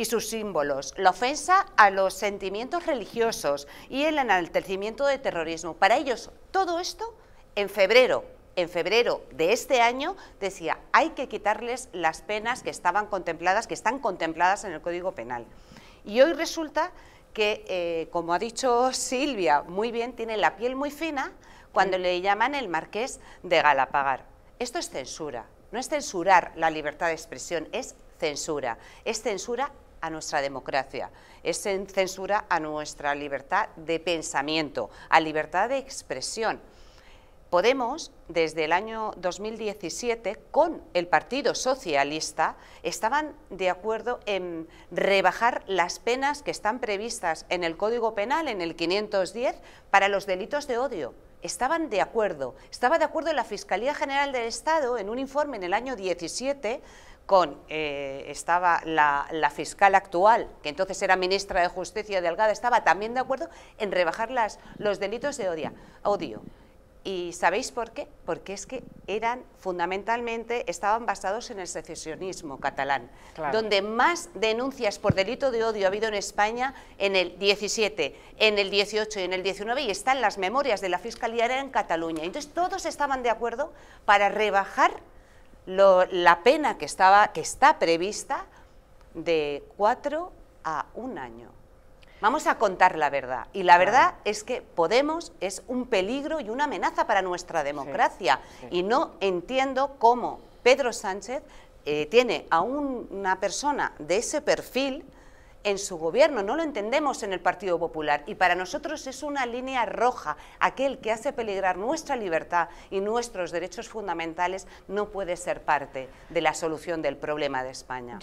y sus símbolos, la ofensa a los sentimientos religiosos y el enaltecimiento de terrorismo. Para ellos, todo esto en febrero en febrero de este año decía hay que quitarles las penas que estaban contempladas, que están contempladas en el Código Penal. Y hoy resulta que, eh, como ha dicho Silvia, muy bien, tiene la piel muy fina cuando le llaman el marqués de Galapagar. Esto es censura, no es censurar la libertad de expresión, es censura, es censura a nuestra democracia, es censura a nuestra libertad de pensamiento, a libertad de expresión. Podemos, desde el año 2017, con el Partido Socialista, estaban de acuerdo en rebajar las penas que están previstas en el Código Penal, en el 510, para los delitos de odio. Estaban de acuerdo. Estaba de acuerdo la Fiscalía General del Estado en un informe en el año 17 con, eh, estaba la, fiscal actual, que entonces era ministra de Justicia de Delgada, estaba también de acuerdo en rebajar las, los delitos de odio. ¿Y sabéis por qué? Porque es que eran fundamentalmente, estaban basados en el secesionismo catalán, donde más denuncias por delito de odio ha habido en España en el 17, en el 18 y en el 19, y están las memorias de la Fiscalía era en Cataluña. Entonces todos estaban de acuerdo para rebajar la pena que, estaba, que está prevista de cuatro a un año. Vamos a contar la verdad. Y la verdad es que Podemos es un peligro y una amenaza para nuestra democracia. Y no entiendo cómo Pedro Sánchez eh, tiene a una persona de ese perfil en su gobierno, no lo entendemos en el Partido Popular y para nosotros es una línea roja. Aquel que hace peligrar nuestra libertad y nuestros derechos fundamentales no puede ser parte de la solución del problema de España.